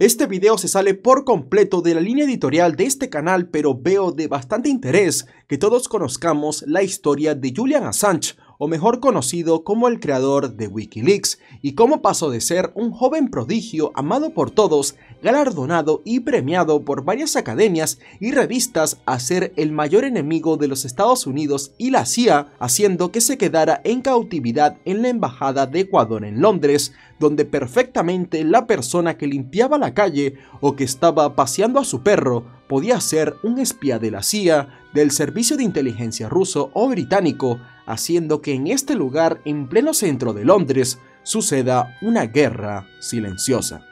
Este video se sale por completo de la línea editorial de este canal, pero veo de bastante interés que todos conozcamos la historia de Julian Assange, o mejor conocido como el creador de Wikileaks, y cómo pasó de ser un joven prodigio amado por todos, galardonado y premiado por varias academias y revistas a ser el mayor enemigo de los Estados Unidos y la CIA, haciendo que se quedara en cautividad en la Embajada de Ecuador en Londres, donde perfectamente la persona que limpiaba la calle o que estaba paseando a su perro podía ser un espía de la CIA, del Servicio de Inteligencia ruso o británico, haciendo que en este lugar, en pleno centro de Londres, suceda una guerra silenciosa.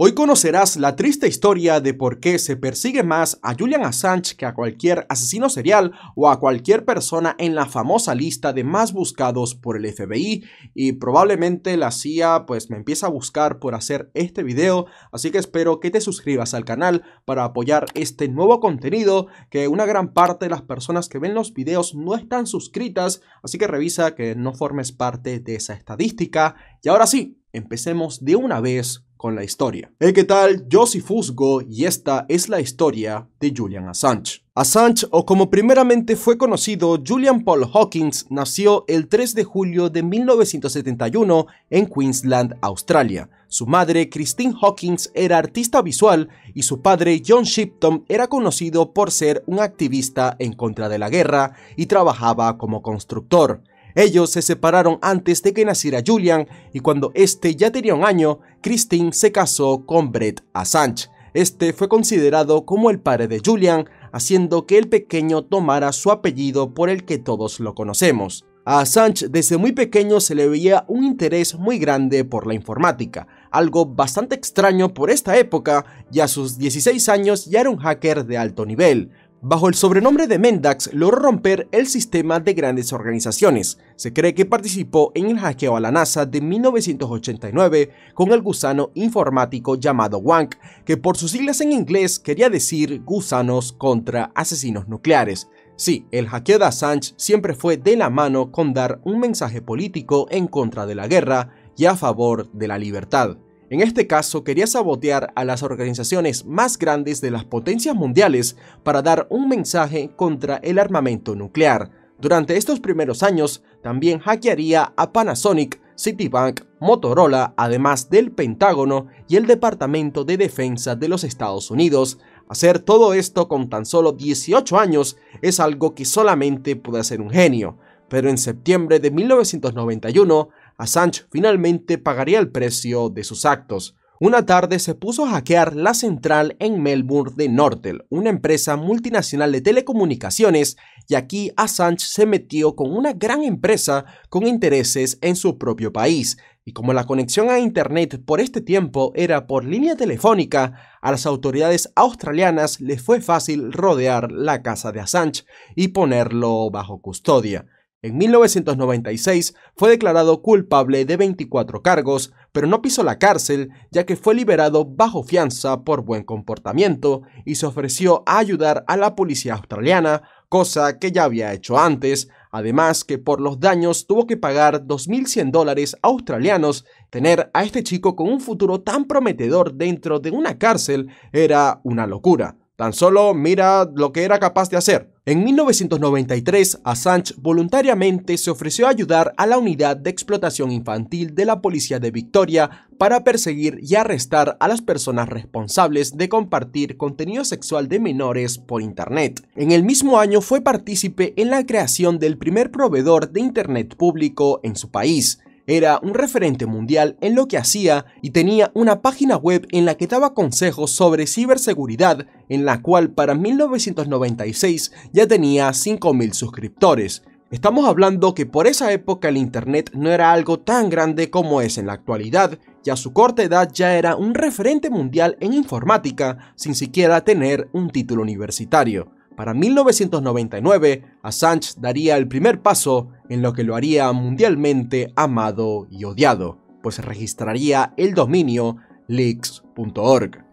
Hoy conocerás la triste historia de por qué se persigue más a Julian Assange que a cualquier asesino serial o a cualquier persona en la famosa lista de más buscados por el FBI y probablemente la CIA pues me empieza a buscar por hacer este video, así que espero que te suscribas al canal para apoyar este nuevo contenido que una gran parte de las personas que ven los videos no están suscritas, así que revisa que no formes parte de esa estadística y ahora sí, Empecemos de una vez con la historia. ¿qué tal? Yo soy Fusgo y esta es la historia de Julian Assange. Assange, o como primeramente fue conocido Julian Paul Hawkins, nació el 3 de julio de 1971 en Queensland, Australia. Su madre, Christine Hawkins, era artista visual y su padre, John Shipton, era conocido por ser un activista en contra de la guerra y trabajaba como constructor. Ellos se separaron antes de que naciera Julian y cuando este ya tenía un año, Christine se casó con Brett Assange. Este fue considerado como el padre de Julian, haciendo que el pequeño tomara su apellido por el que todos lo conocemos. A Assange desde muy pequeño se le veía un interés muy grande por la informática, algo bastante extraño por esta época, y a sus 16 años ya era un hacker de alto nivel. Bajo el sobrenombre de Mendax logró romper el sistema de grandes organizaciones. Se cree que participó en el hackeo a la NASA de 1989 con el gusano informático llamado Wank, que por sus siglas en inglés quería decir gusanos contra asesinos nucleares. Sí, el hackeo de Assange siempre fue de la mano con dar un mensaje político en contra de la guerra y a favor de la libertad. En este caso, quería sabotear a las organizaciones más grandes de las potencias mundiales para dar un mensaje contra el armamento nuclear. Durante estos primeros años, también hackearía a Panasonic, Citibank, Motorola, además del Pentágono y el Departamento de Defensa de los Estados Unidos. Hacer todo esto con tan solo 18 años es algo que solamente puede hacer un genio pero en septiembre de 1991 Assange finalmente pagaría el precio de sus actos. Una tarde se puso a hackear la central en Melbourne de Nortel, una empresa multinacional de telecomunicaciones, y aquí Assange se metió con una gran empresa con intereses en su propio país. Y como la conexión a Internet por este tiempo era por línea telefónica, a las autoridades australianas les fue fácil rodear la casa de Assange y ponerlo bajo custodia. En 1996 fue declarado culpable de 24 cargos, pero no pisó la cárcel ya que fue liberado bajo fianza por buen comportamiento y se ofreció a ayudar a la policía australiana, cosa que ya había hecho antes, además que por los daños tuvo que pagar 2.100 dólares australianos. Tener a este chico con un futuro tan prometedor dentro de una cárcel era una locura. Tan solo mira lo que era capaz de hacer. En 1993, Assange voluntariamente se ofreció a ayudar a la unidad de explotación infantil de la Policía de Victoria para perseguir y arrestar a las personas responsables de compartir contenido sexual de menores por Internet. En el mismo año fue partícipe en la creación del primer proveedor de Internet público en su país, era un referente mundial en lo que hacía y tenía una página web en la que daba consejos sobre ciberseguridad, en la cual para 1996 ya tenía 5.000 suscriptores. Estamos hablando que por esa época el Internet no era algo tan grande como es en la actualidad, y a su corta edad ya era un referente mundial en informática sin siquiera tener un título universitario. Para 1999, Assange daría el primer paso en lo que lo haría mundialmente amado y odiado, pues registraría el dominio leaks.org.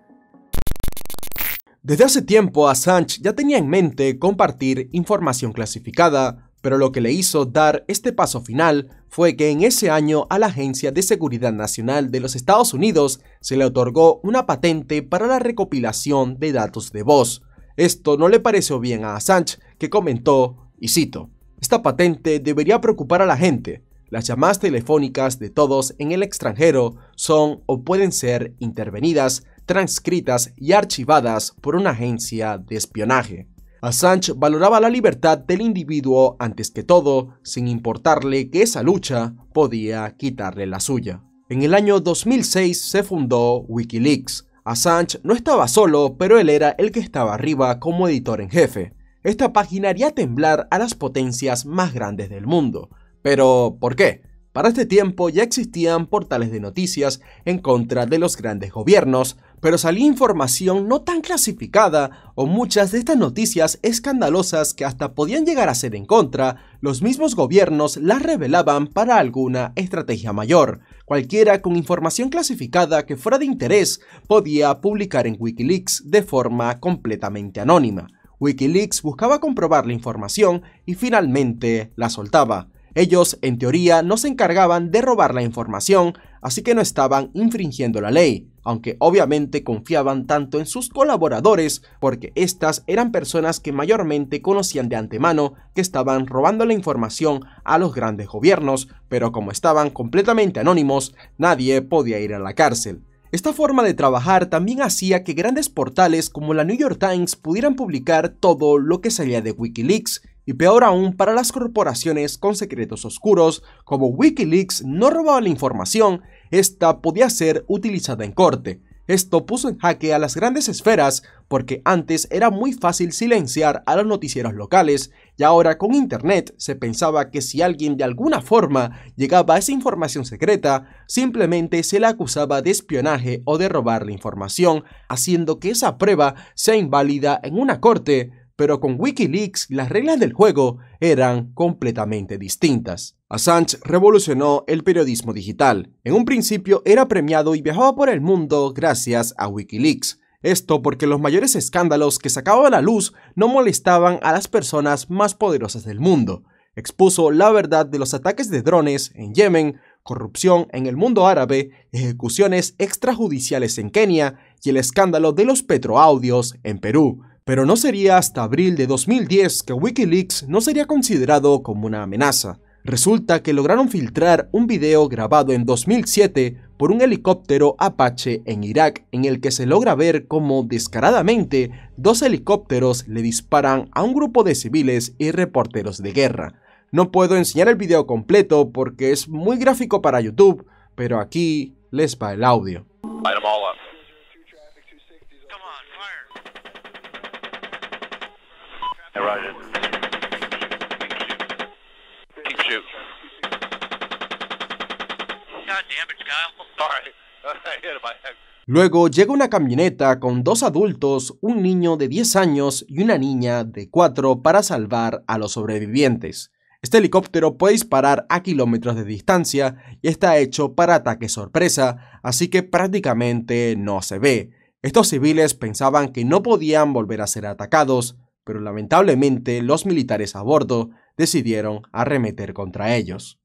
Desde hace tiempo Assange ya tenía en mente compartir información clasificada, pero lo que le hizo dar este paso final fue que en ese año a la Agencia de Seguridad Nacional de los Estados Unidos se le otorgó una patente para la recopilación de datos de voz, esto no le pareció bien a Assange, que comentó, y cito, Esta patente debería preocupar a la gente. Las llamadas telefónicas de todos en el extranjero son o pueden ser intervenidas, transcritas y archivadas por una agencia de espionaje. Assange valoraba la libertad del individuo antes que todo, sin importarle que esa lucha podía quitarle la suya. En el año 2006 se fundó Wikileaks, Assange no estaba solo, pero él era el que estaba arriba como editor en jefe. Esta página haría temblar a las potencias más grandes del mundo. Pero, ¿por qué? Para este tiempo ya existían portales de noticias en contra de los grandes gobiernos, pero salía información no tan clasificada o muchas de estas noticias escandalosas que hasta podían llegar a ser en contra, los mismos gobiernos las revelaban para alguna estrategia mayor. Cualquiera con información clasificada que fuera de interés podía publicar en Wikileaks de forma completamente anónima. Wikileaks buscaba comprobar la información y finalmente la soltaba. Ellos, en teoría, no se encargaban de robar la información, así que no estaban infringiendo la ley, aunque obviamente confiaban tanto en sus colaboradores, porque estas eran personas que mayormente conocían de antemano que estaban robando la información a los grandes gobiernos, pero como estaban completamente anónimos, nadie podía ir a la cárcel. Esta forma de trabajar también hacía que grandes portales como la New York Times pudieran publicar todo lo que salía de Wikileaks, y peor aún para las corporaciones con secretos oscuros, como Wikileaks no robaba la información, esta podía ser utilizada en corte, esto puso en jaque a las grandes esferas porque antes era muy fácil silenciar a los noticieros locales y ahora con Internet se pensaba que si alguien de alguna forma llegaba a esa información secreta, simplemente se la acusaba de espionaje o de robar la información, haciendo que esa prueba sea inválida en una corte pero con Wikileaks las reglas del juego eran completamente distintas. Assange revolucionó el periodismo digital. En un principio era premiado y viajaba por el mundo gracias a Wikileaks. Esto porque los mayores escándalos que sacaba a la luz no molestaban a las personas más poderosas del mundo. Expuso la verdad de los ataques de drones en Yemen, corrupción en el mundo árabe, ejecuciones extrajudiciales en Kenia y el escándalo de los petroaudios en Perú. Pero no sería hasta abril de 2010 que Wikileaks no sería considerado como una amenaza. Resulta que lograron filtrar un video grabado en 2007 por un helicóptero Apache en Irak en el que se logra ver cómo descaradamente dos helicópteros le disparan a un grupo de civiles y reporteros de guerra. No puedo enseñar el video completo porque es muy gráfico para YouTube, pero aquí les va el audio. Luego llega una camioneta con dos adultos, un niño de 10 años y una niña de 4 para salvar a los sobrevivientes. Este helicóptero puede disparar a kilómetros de distancia y está hecho para ataque sorpresa, así que prácticamente no se ve. Estos civiles pensaban que no podían volver a ser atacados, pero lamentablemente los militares a bordo decidieron arremeter contra ellos.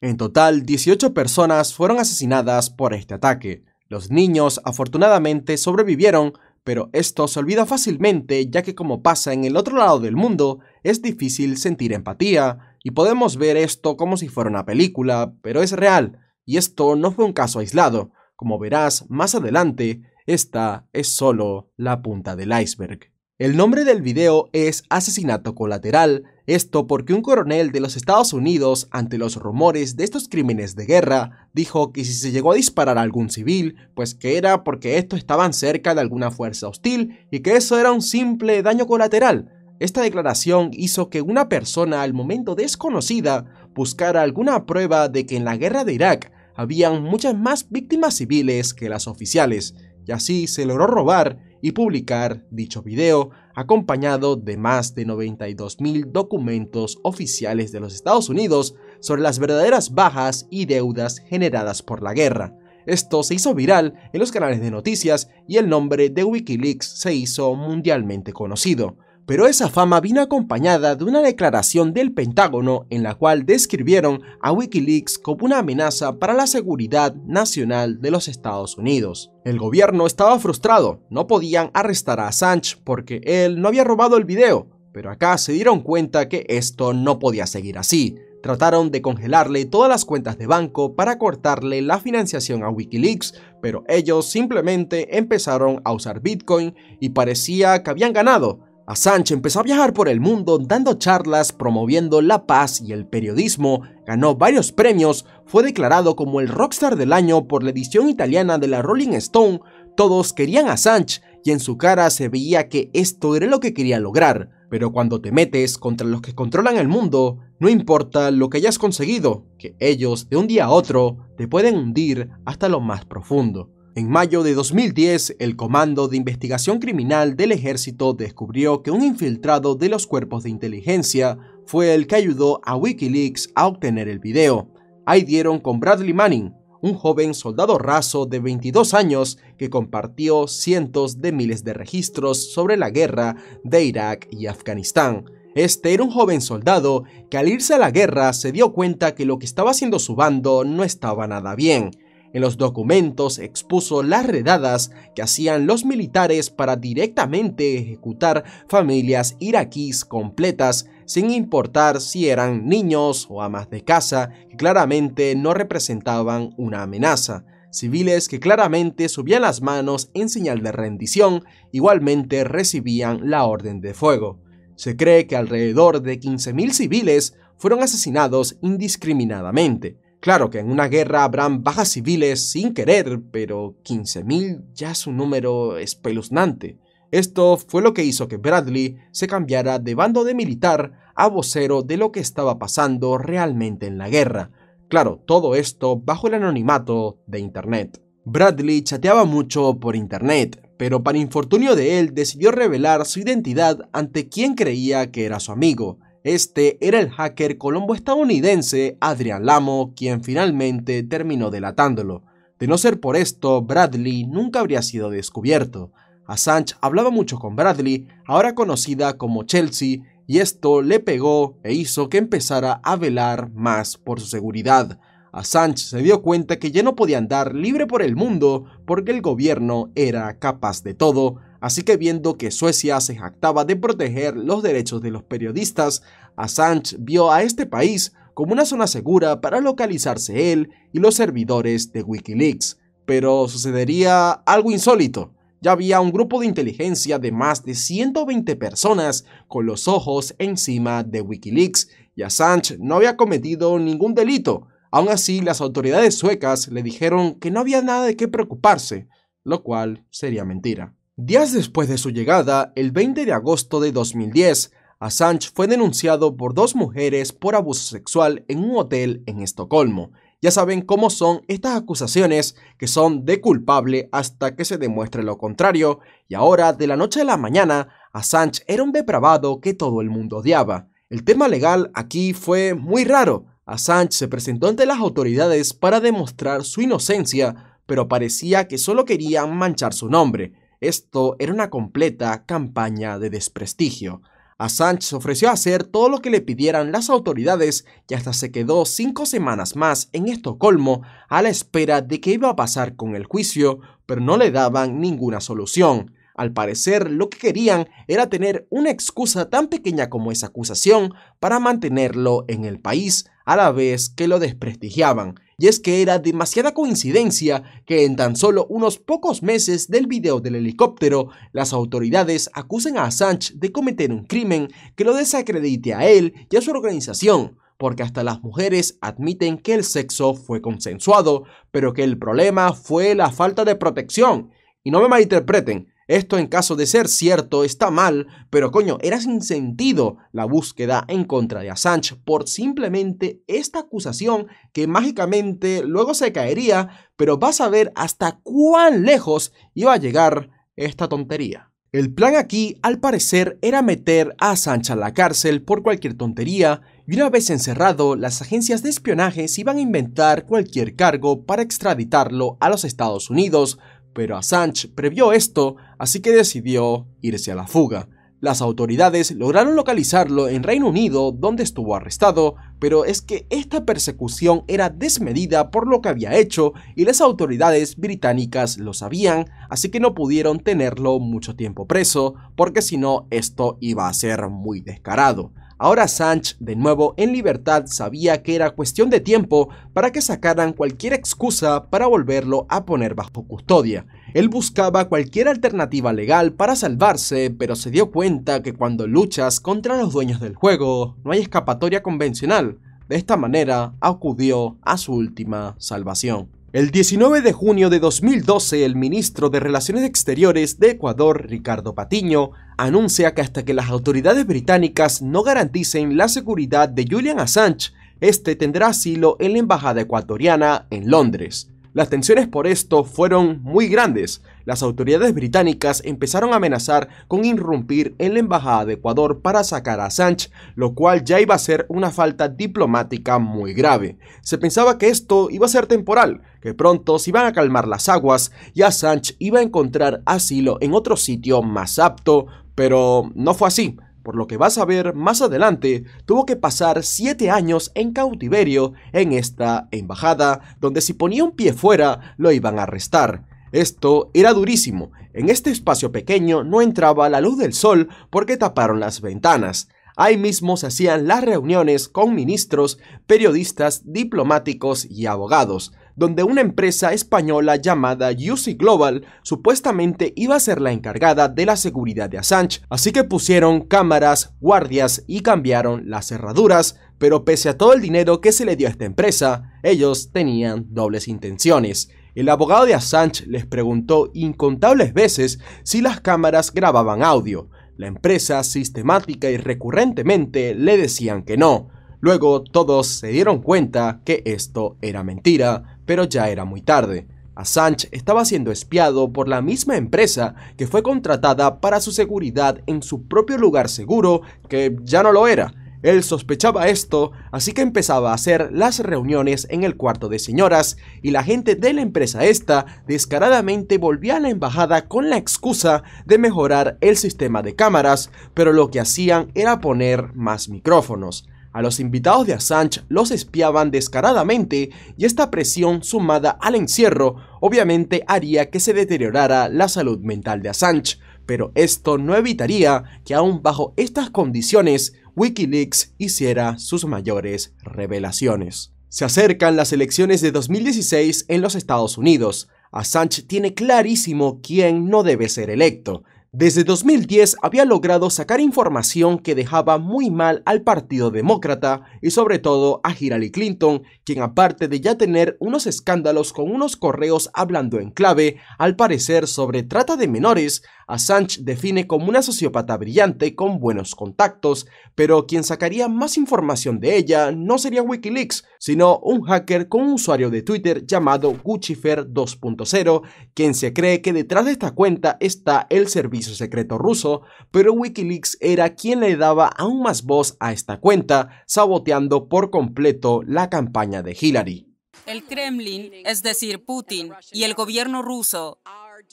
En total, 18 personas fueron asesinadas por este ataque. Los niños afortunadamente sobrevivieron, pero esto se olvida fácilmente ya que como pasa en el otro lado del mundo, es difícil sentir empatía, y podemos ver esto como si fuera una película, pero es real, y esto no fue un caso aislado. Como verás más adelante, esta es solo la punta del iceberg. El nombre del video es Asesinato Colateral, esto porque un coronel de los Estados Unidos, ante los rumores de estos crímenes de guerra, dijo que si se llegó a disparar a algún civil, pues que era porque estos estaban cerca de alguna fuerza hostil y que eso era un simple daño colateral. Esta declaración hizo que una persona al momento desconocida buscara alguna prueba de que en la guerra de Irak habían muchas más víctimas civiles que las oficiales, y así se logró robar y publicar dicho video acompañado de más de 92.000 documentos oficiales de los Estados Unidos sobre las verdaderas bajas y deudas generadas por la guerra. Esto se hizo viral en los canales de noticias y el nombre de Wikileaks se hizo mundialmente conocido pero esa fama vino acompañada de una declaración del Pentágono en la cual describieron a Wikileaks como una amenaza para la seguridad nacional de los Estados Unidos. El gobierno estaba frustrado, no podían arrestar a Assange porque él no había robado el video, pero acá se dieron cuenta que esto no podía seguir así. Trataron de congelarle todas las cuentas de banco para cortarle la financiación a Wikileaks, pero ellos simplemente empezaron a usar Bitcoin y parecía que habían ganado, Assange empezó a viajar por el mundo dando charlas, promoviendo la paz y el periodismo, ganó varios premios, fue declarado como el Rockstar del Año por la edición italiana de la Rolling Stone, todos querían a Assange y en su cara se veía que esto era lo que quería lograr. Pero cuando te metes contra los que controlan el mundo, no importa lo que hayas conseguido, que ellos de un día a otro te pueden hundir hasta lo más profundo. En mayo de 2010, el Comando de Investigación Criminal del Ejército descubrió que un infiltrado de los cuerpos de inteligencia fue el que ayudó a Wikileaks a obtener el video. Ahí dieron con Bradley Manning, un joven soldado raso de 22 años que compartió cientos de miles de registros sobre la guerra de Irak y Afganistán. Este era un joven soldado que al irse a la guerra se dio cuenta que lo que estaba haciendo su bando no estaba nada bien en los documentos expuso las redadas que hacían los militares para directamente ejecutar familias iraquíes completas, sin importar si eran niños o amas de casa, que claramente no representaban una amenaza civiles que claramente subían las manos en señal de rendición, igualmente recibían la orden de fuego. Se cree que alrededor de 15.000 civiles fueron asesinados indiscriminadamente. Claro que en una guerra habrán bajas civiles sin querer, pero 15.000 ya es un número espeluznante. Esto fue lo que hizo que Bradley se cambiara de bando de militar a vocero de lo que estaba pasando realmente en la guerra. Claro, todo esto bajo el anonimato de Internet. Bradley chateaba mucho por Internet, pero para infortunio de él decidió revelar su identidad ante quien creía que era su amigo, este era el hacker colombo-estadounidense Adrian Lamo quien finalmente terminó delatándolo. De no ser por esto, Bradley nunca habría sido descubierto. Assange hablaba mucho con Bradley, ahora conocida como Chelsea, y esto le pegó e hizo que empezara a velar más por su seguridad. Assange se dio cuenta que ya no podía andar libre por el mundo porque el gobierno era capaz de todo, así que viendo que Suecia se jactaba de proteger los derechos de los periodistas, Assange vio a este país como una zona segura para localizarse él y los servidores de Wikileaks. Pero sucedería algo insólito. Ya había un grupo de inteligencia de más de 120 personas con los ojos encima de Wikileaks y Assange no había cometido ningún delito, Aún así, las autoridades suecas le dijeron que no había nada de qué preocuparse, lo cual sería mentira. Días después de su llegada, el 20 de agosto de 2010, Assange fue denunciado por dos mujeres por abuso sexual en un hotel en Estocolmo. Ya saben cómo son estas acusaciones que son de culpable hasta que se demuestre lo contrario, y ahora de la noche a la mañana, Assange era un depravado que todo el mundo odiaba. El tema legal aquí fue muy raro, Assange se presentó ante las autoridades para demostrar su inocencia, pero parecía que solo querían manchar su nombre. Esto era una completa campaña de desprestigio. Assange se ofreció hacer todo lo que le pidieran las autoridades y hasta se quedó cinco semanas más en Estocolmo a la espera de qué iba a pasar con el juicio, pero no le daban ninguna solución. Al parecer, lo que querían era tener una excusa tan pequeña como esa acusación para mantenerlo en el país, a la vez que lo desprestigiaban. Y es que era demasiada coincidencia que en tan solo unos pocos meses del video del helicóptero, las autoridades acusen a Assange de cometer un crimen que lo desacredite a él y a su organización porque hasta las mujeres admiten que el sexo fue consensuado, pero que el problema fue la falta de protección. Y no me malinterpreten, esto en caso de ser cierto está mal, pero coño, era sin sentido la búsqueda en contra de Assange por simplemente esta acusación que mágicamente luego se caería, pero vas a ver hasta cuán lejos iba a llegar esta tontería. El plan aquí, al parecer, era meter a Assange a la cárcel por cualquier tontería y una vez encerrado, las agencias de espionaje se iban a inventar cualquier cargo para extraditarlo a los Estados Unidos, pero Assange previó esto, así que decidió irse a la fuga. Las autoridades lograron localizarlo en Reino Unido, donde estuvo arrestado, pero es que esta persecución era desmedida por lo que había hecho y las autoridades británicas lo sabían, así que no pudieron tenerlo mucho tiempo preso, porque si no esto iba a ser muy descarado. Ahora Sanch, de nuevo en libertad, sabía que era cuestión de tiempo para que sacaran cualquier excusa para volverlo a poner bajo custodia. Él buscaba cualquier alternativa legal para salvarse, pero se dio cuenta que cuando luchas contra los dueños del juego, no hay escapatoria convencional. De esta manera, acudió a su última salvación. El 19 de junio de 2012, el ministro de Relaciones Exteriores de Ecuador, Ricardo Patiño, anuncia que hasta que las autoridades británicas no garanticen la seguridad de Julian Assange, este tendrá asilo en la embajada ecuatoriana en Londres. Las tensiones por esto fueron muy grandes. Las autoridades británicas empezaron a amenazar con irrumpir en la embajada de Ecuador para sacar a Sánchez, lo cual ya iba a ser una falta diplomática muy grave. Se pensaba que esto iba a ser temporal, que pronto se iban a calmar las aguas y a Sánchez iba a encontrar asilo en otro sitio más apto, pero no fue así por lo que vas a ver más adelante, tuvo que pasar siete años en cautiverio en esta embajada, donde si ponía un pie fuera lo iban a arrestar. Esto era durísimo, en este espacio pequeño no entraba la luz del sol porque taparon las ventanas. Ahí mismo se hacían las reuniones con ministros, periodistas, diplomáticos y abogados donde una empresa española llamada UC Global supuestamente iba a ser la encargada de la seguridad de Assange, así que pusieron cámaras, guardias y cambiaron las cerraduras, pero pese a todo el dinero que se le dio a esta empresa, ellos tenían dobles intenciones. El abogado de Assange les preguntó incontables veces si las cámaras grababan audio. La empresa sistemática y recurrentemente le decían que no. Luego todos se dieron cuenta que esto era mentira, pero ya era muy tarde. Assange estaba siendo espiado por la misma empresa que fue contratada para su seguridad en su propio lugar seguro, que ya no lo era. Él sospechaba esto, así que empezaba a hacer las reuniones en el cuarto de señoras y la gente de la empresa esta descaradamente volvía a la embajada con la excusa de mejorar el sistema de cámaras, pero lo que hacían era poner más micrófonos. A los invitados de Assange los espiaban descaradamente y esta presión sumada al encierro obviamente haría que se deteriorara la salud mental de Assange, pero esto no evitaría que aún bajo estas condiciones Wikileaks hiciera sus mayores revelaciones. Se acercan las elecciones de 2016 en los Estados Unidos. Assange tiene clarísimo quién no debe ser electo desde 2010 había logrado sacar información que dejaba muy mal al Partido Demócrata y sobre todo a Hillary Clinton, quien aparte de ya tener unos escándalos con unos correos hablando en clave, al parecer sobre trata de menores, Assange define como una sociópata brillante con buenos contactos, pero quien sacaría más información de ella no sería Wikileaks, sino un hacker con un usuario de Twitter llamado Guccifer 2.0, quien se cree que detrás de esta cuenta está el servicio secreto ruso, pero Wikileaks era quien le daba aún más voz a esta cuenta, saboteando por completo la campaña de Hillary. El Kremlin, es decir, Putin y el gobierno ruso,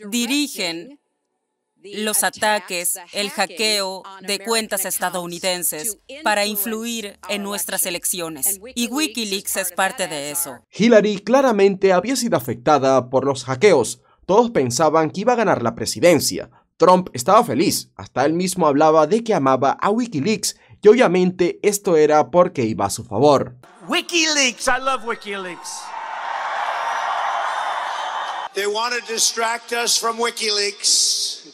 dirigen los ataques, el hackeo de cuentas estadounidenses para influir en nuestras elecciones. Y Wikileaks es parte de eso. Hillary claramente había sido afectada por los hackeos. Todos pensaban que iba a ganar la presidencia. Trump estaba feliz, hasta él mismo hablaba de que amaba a Wikileaks y obviamente esto era porque iba a su favor. Wikileaks, I love Wikileaks. They want to distract us from Wikileaks.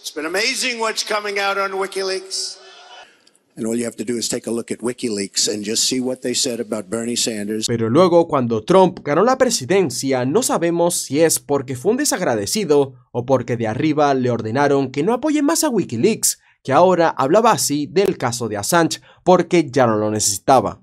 Pero luego, cuando Trump ganó la presidencia, no sabemos si es porque fue un desagradecido o porque de arriba le ordenaron que no apoye más a WikiLeaks, que ahora hablaba así del caso de Assange porque ya no lo necesitaba.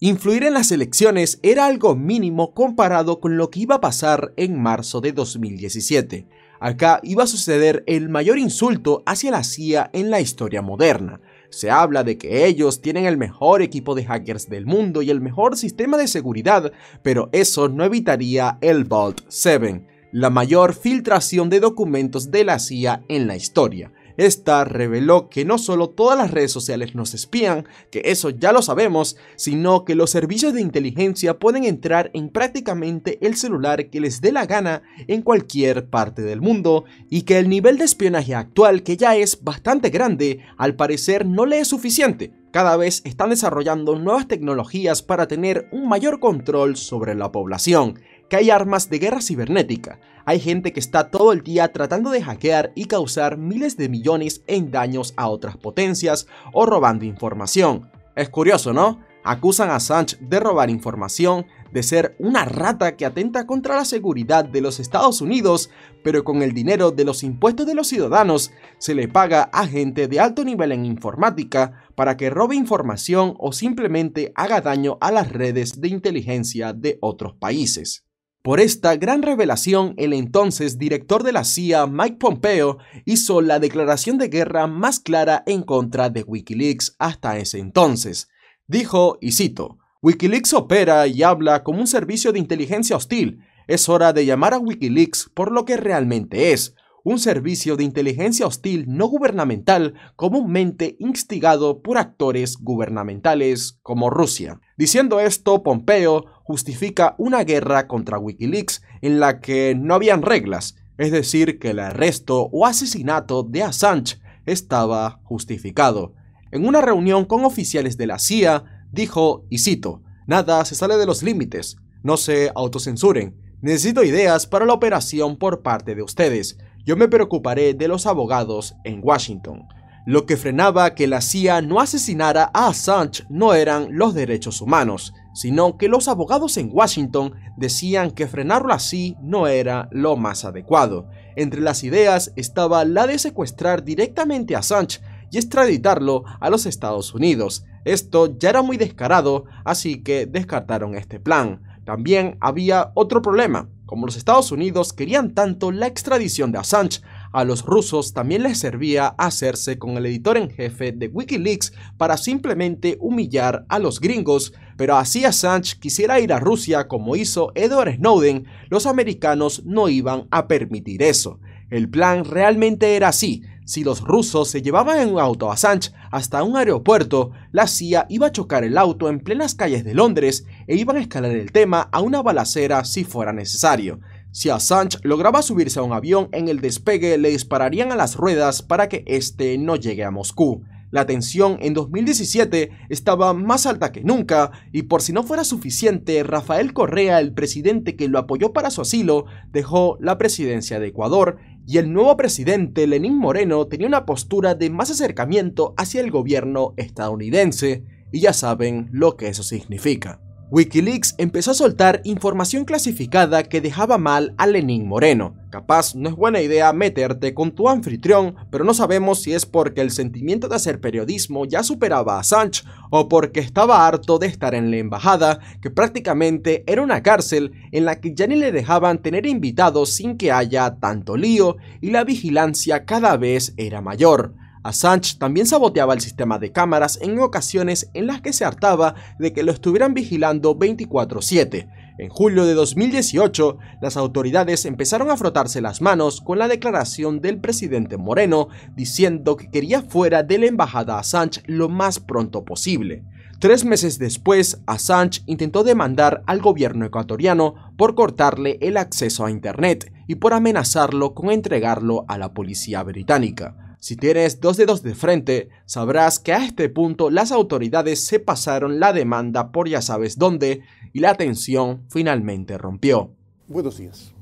Influir en las elecciones era algo mínimo comparado con lo que iba a pasar en marzo de 2017. Acá iba a suceder el mayor insulto hacia la CIA en la historia moderna. Se habla de que ellos tienen el mejor equipo de hackers del mundo y el mejor sistema de seguridad, pero eso no evitaría el Vault 7, la mayor filtración de documentos de la CIA en la historia. Esta reveló que no solo todas las redes sociales nos espían, que eso ya lo sabemos, sino que los servicios de inteligencia pueden entrar en prácticamente el celular que les dé la gana en cualquier parte del mundo y que el nivel de espionaje actual, que ya es bastante grande, al parecer no le es suficiente. Cada vez están desarrollando nuevas tecnologías para tener un mayor control sobre la población que hay armas de guerra cibernética, hay gente que está todo el día tratando de hackear y causar miles de millones en daños a otras potencias o robando información. Es curioso, ¿no? Acusan a Assange de robar información, de ser una rata que atenta contra la seguridad de los Estados Unidos, pero con el dinero de los impuestos de los ciudadanos se le paga a gente de alto nivel en informática para que robe información o simplemente haga daño a las redes de inteligencia de otros países. Por esta gran revelación, el entonces director de la CIA, Mike Pompeo, hizo la declaración de guerra más clara en contra de Wikileaks hasta ese entonces. Dijo, y cito, Wikileaks opera y habla como un servicio de inteligencia hostil. Es hora de llamar a Wikileaks por lo que realmente es, un servicio de inteligencia hostil no gubernamental comúnmente instigado por actores gubernamentales como Rusia. Diciendo esto, Pompeo justifica una guerra contra Wikileaks en la que no habían reglas, es decir, que el arresto o asesinato de Assange estaba justificado. En una reunión con oficiales de la CIA, dijo, y cito, Nada se sale de los límites, no se autocensuren, necesito ideas para la operación por parte de ustedes, yo me preocuparé de los abogados en Washington. Lo que frenaba que la CIA no asesinara a Assange no eran los derechos humanos, sino que los abogados en Washington decían que frenarlo así no era lo más adecuado. Entre las ideas estaba la de secuestrar directamente a Assange y extraditarlo a los Estados Unidos. Esto ya era muy descarado, así que descartaron este plan. También había otro problema. Como los Estados Unidos querían tanto la extradición de Assange, a los rusos también les servía hacerse con el editor en jefe de Wikileaks para simplemente humillar a los gringos, pero así Assange quisiera ir a Rusia como hizo Edward Snowden, los americanos no iban a permitir eso. El plan realmente era así, si los rusos se llevaban en un auto a Assange hasta un aeropuerto, la CIA iba a chocar el auto en plenas calles de Londres e iban a escalar el tema a una balacera si fuera necesario. Si Assange lograba subirse a un avión en el despegue, le dispararían a las ruedas para que éste no llegue a Moscú. La tensión en 2017 estaba más alta que nunca y por si no fuera suficiente, Rafael Correa, el presidente que lo apoyó para su asilo, dejó la presidencia de Ecuador y el nuevo presidente Lenín Moreno tenía una postura de más acercamiento hacia el gobierno estadounidense, y ya saben lo que eso significa. Wikileaks empezó a soltar información clasificada que dejaba mal a Lenín Moreno. Capaz no es buena idea meterte con tu anfitrión, pero no sabemos si es porque el sentimiento de hacer periodismo ya superaba a Sanch o porque estaba harto de estar en la embajada, que prácticamente era una cárcel en la que ya ni le dejaban tener invitados sin que haya tanto lío y la vigilancia cada vez era mayor. Assange también saboteaba el sistema de cámaras en ocasiones en las que se hartaba de que lo estuvieran vigilando 24/7. En julio de 2018, las autoridades empezaron a frotarse las manos con la declaración del presidente Moreno diciendo que quería fuera de la embajada Assange lo más pronto posible. Tres meses después, Assange intentó demandar al gobierno ecuatoriano por cortarle el acceso a Internet y por amenazarlo con entregarlo a la policía británica. Si tienes dos dedos de frente, sabrás que a este punto las autoridades se pasaron la demanda por ya sabes dónde y la tensión finalmente rompió. Buenos días.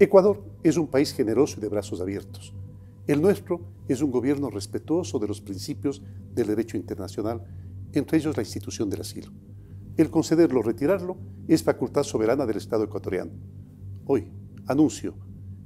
Ecuador es un país generoso y de brazos abiertos. El nuestro es un gobierno respetuoso de los principios del derecho internacional, entre ellos la institución del asilo. El concederlo o retirarlo es facultad soberana del Estado ecuatoriano. Hoy anuncio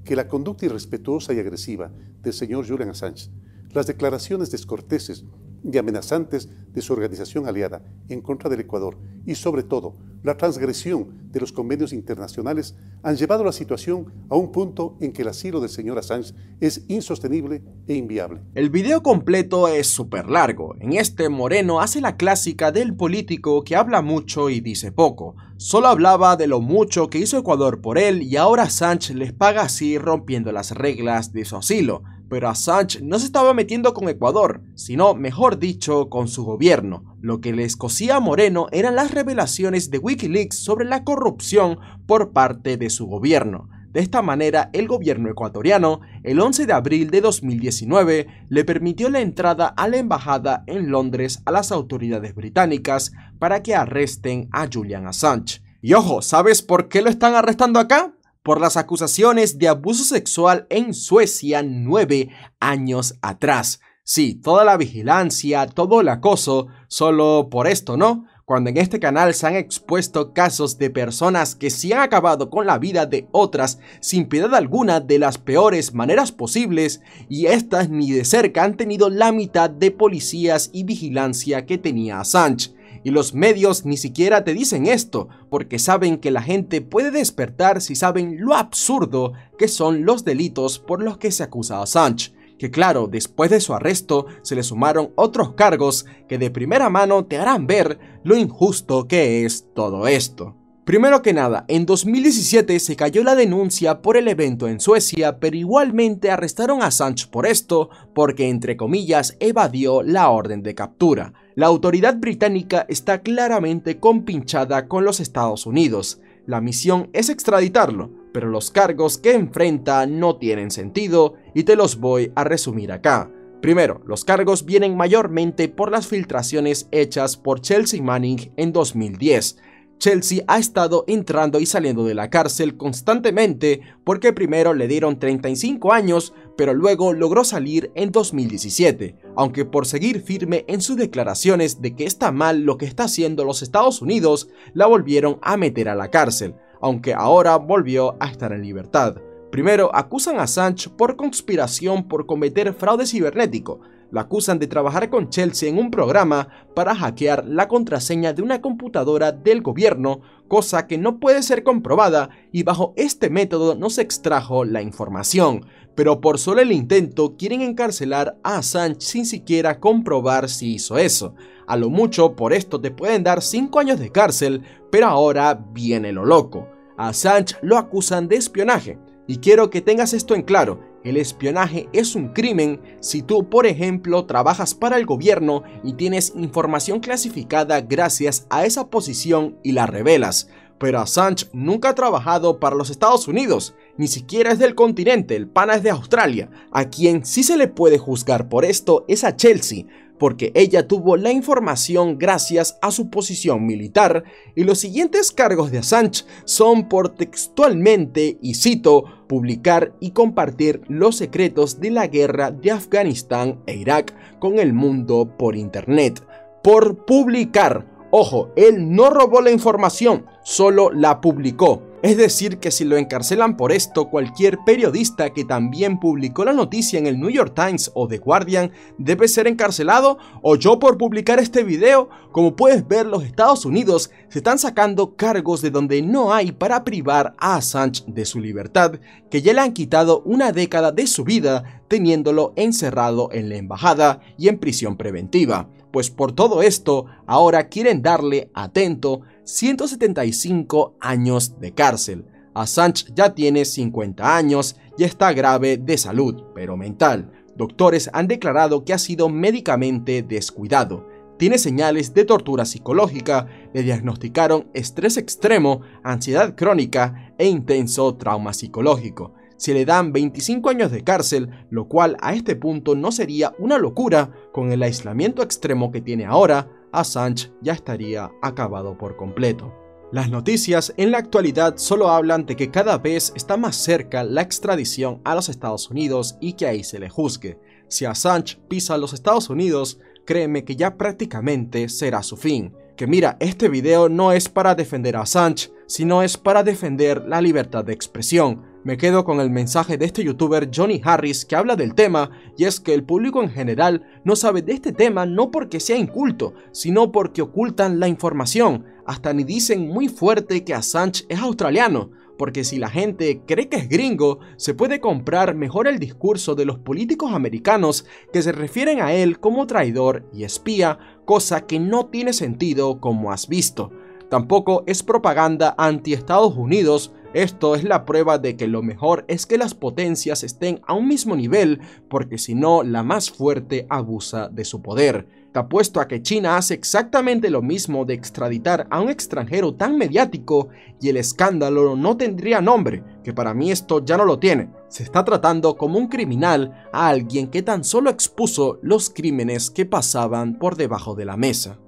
que la conducta irrespetuosa y agresiva del señor Julian Assange, las declaraciones descorteses y amenazantes de su organización aliada en contra del Ecuador y sobre todo la transgresión de los convenios internacionales han llevado la situación a un punto en que el asilo del señor Assange es insostenible e inviable. El video completo es súper largo. En este Moreno hace la clásica del político que habla mucho y dice poco. Solo hablaba de lo mucho que hizo Ecuador por él y ahora Assange les paga así rompiendo las reglas de su asilo pero Assange no se estaba metiendo con Ecuador, sino, mejor dicho, con su gobierno. Lo que le escocía a Moreno eran las revelaciones de Wikileaks sobre la corrupción por parte de su gobierno. De esta manera, el gobierno ecuatoriano, el 11 de abril de 2019, le permitió la entrada a la embajada en Londres a las autoridades británicas para que arresten a Julian Assange. Y ojo, ¿sabes por qué lo están arrestando acá? por las acusaciones de abuso sexual en Suecia nueve años atrás. Sí, toda la vigilancia, todo el acoso, solo por esto, ¿no? Cuando en este canal se han expuesto casos de personas que se han acabado con la vida de otras sin piedad alguna de las peores maneras posibles y estas ni de cerca han tenido la mitad de policías y vigilancia que tenía Assange. Y los medios ni siquiera te dicen esto, porque saben que la gente puede despertar si saben lo absurdo que son los delitos por los que se acusa a Sanch. que claro, después de su arresto se le sumaron otros cargos que de primera mano te harán ver lo injusto que es todo esto. Primero que nada, en 2017 se cayó la denuncia por el evento en Suecia, pero igualmente arrestaron a Sancho por esto, porque entre comillas evadió la orden de captura. La autoridad británica está claramente compinchada con los Estados Unidos. La misión es extraditarlo, pero los cargos que enfrenta no tienen sentido y te los voy a resumir acá. Primero, los cargos vienen mayormente por las filtraciones hechas por Chelsea Manning en 2010 Chelsea ha estado entrando y saliendo de la cárcel constantemente porque primero le dieron 35 años, pero luego logró salir en 2017, aunque por seguir firme en sus declaraciones de que está mal lo que está haciendo los Estados Unidos, la volvieron a meter a la cárcel, aunque ahora volvió a estar en libertad. Primero acusan a Sanch por conspiración por cometer fraude cibernético, lo acusan de trabajar con Chelsea en un programa para hackear la contraseña de una computadora del gobierno, cosa que no puede ser comprobada y bajo este método no se extrajo la información. Pero por solo el intento quieren encarcelar a Assange sin siquiera comprobar si hizo eso. A lo mucho por esto te pueden dar 5 años de cárcel, pero ahora viene lo loco. A Assange lo acusan de espionaje. Y quiero que tengas esto en claro, el espionaje es un crimen si tú, por ejemplo, trabajas para el gobierno y tienes información clasificada gracias a esa posición y la revelas. Pero Assange nunca ha trabajado para los Estados Unidos, ni siquiera es del continente, el pana es de Australia. A quien sí se le puede juzgar por esto es a Chelsea, porque ella tuvo la información gracias a su posición militar, y los siguientes cargos de Assange son por textualmente, y cito, publicar y compartir los secretos de la guerra de Afganistán e Irak con el mundo por internet. Por publicar. Ojo, él no robó la información, solo la publicó. Es decir, que si lo encarcelan por esto, cualquier periodista que también publicó la noticia en el New York Times o The Guardian debe ser encarcelado o yo por publicar este video, como puedes ver los Estados Unidos se están sacando cargos de donde no hay para privar a Assange de su libertad, que ya le han quitado una década de su vida teniéndolo encerrado en la embajada y en prisión preventiva. Pues por todo esto, ahora quieren darle atento 175 años de cárcel. Assange ya tiene 50 años y está grave de salud, pero mental. Doctores han declarado que ha sido médicamente descuidado. Tiene señales de tortura psicológica, le diagnosticaron estrés extremo, ansiedad crónica e intenso trauma psicológico. Se le dan 25 años de cárcel, lo cual a este punto no sería una locura con el aislamiento extremo que tiene ahora, Assange ya estaría acabado por completo. Las noticias en la actualidad solo hablan de que cada vez está más cerca la extradición a los Estados Unidos y que ahí se le juzgue. Si Assange pisa a los Estados Unidos, créeme que ya prácticamente será su fin. Que mira, este video no es para defender a Assange, sino es para defender la libertad de expresión, me quedo con el mensaje de este youtuber Johnny Harris que habla del tema y es que el público en general no sabe de este tema no porque sea inculto, sino porque ocultan la información, hasta ni dicen muy fuerte que Assange es australiano, porque si la gente cree que es gringo, se puede comprar mejor el discurso de los políticos americanos que se refieren a él como traidor y espía, cosa que no tiene sentido como has visto. Tampoco es propaganda anti Estados Unidos, esto es la prueba de que lo mejor es que las potencias estén a un mismo nivel, porque si no, la más fuerte abusa de su poder. Te apuesto a que China hace exactamente lo mismo de extraditar a un extranjero tan mediático y el escándalo no tendría nombre, que para mí esto ya no lo tiene. Se está tratando como un criminal a alguien que tan solo expuso los crímenes que pasaban por debajo de la mesa.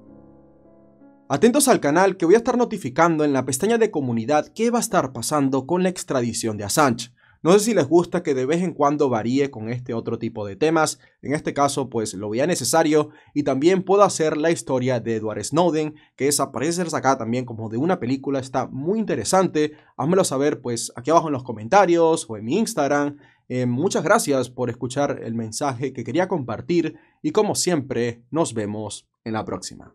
Atentos al canal que voy a estar notificando en la pestaña de comunidad qué va a estar pasando con la extradición de Assange. No sé si les gusta que de vez en cuando varíe con este otro tipo de temas, en este caso pues lo veía necesario y también puedo hacer la historia de Edward Snowden, que es aparecer acá también como de una película, está muy interesante, házmelo saber pues aquí abajo en los comentarios o en mi Instagram. Eh, muchas gracias por escuchar el mensaje que quería compartir y como siempre nos vemos en la próxima.